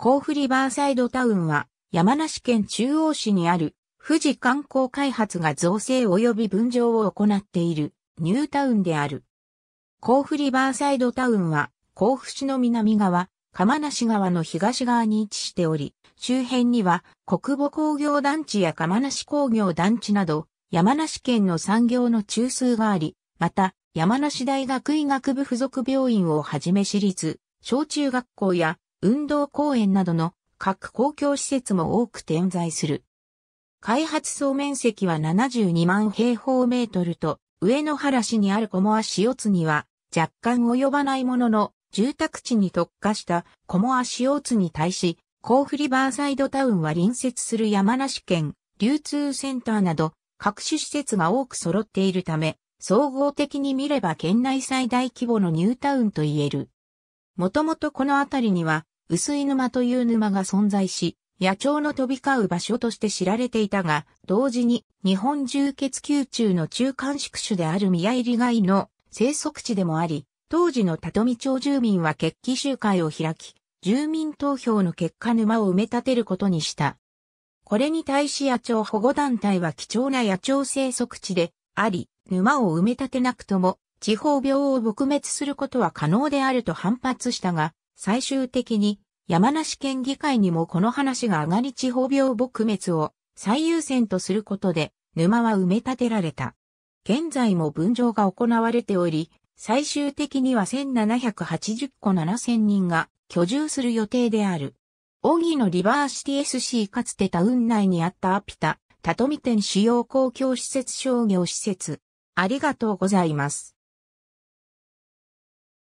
甲府リバーサイドタウンは、山梨県中央市にある、富士観光開発が造成及び分譲を行っている、ニュータウンである。甲府リバーサイドタウンは、甲府市の南側、釜梨川の東側に位置しており、周辺には、国母工業団地や釜梨工業団地など、山梨県の産業の中枢があり、また、山梨大学医学部附属病院をはじめ私立、小中学校や運動公園などの各公共施設も多く点在する。開発総面積は72万平方メートルと、上野原市にあるコア塩津には若干及ばないものの、住宅地に特化したコモア塩津に対し、甲府リバーサイドタウンは隣接する山梨県流通センターなど各種施設が多く揃っているため、総合的に見れば県内最大規模のニュータウンと言える。もともとこの辺りには薄い沼という沼が存在し、野鳥の飛び交う場所として知られていたが、同時に日本重血球中の中間宿主である宮入貝の生息地でもあり、当時の里見町住民は決起集会を開き、住民投票の結果沼を埋め立てることにした。これに対し野鳥保護団体は貴重な野鳥生息地であり、沼を埋め立てなくとも地方病を撲滅することは可能であると反発したが、最終的に山梨県議会にもこの話が上がり地方病撲滅を最優先とすることで沼は埋め立てられた。現在も分譲が行われており、最終的には1780個7000人が居住する予定である。荻のリバーシティ SC かつてた運内にあったアピタ、トミ店主要公共施設商業施設。ありがとうございます。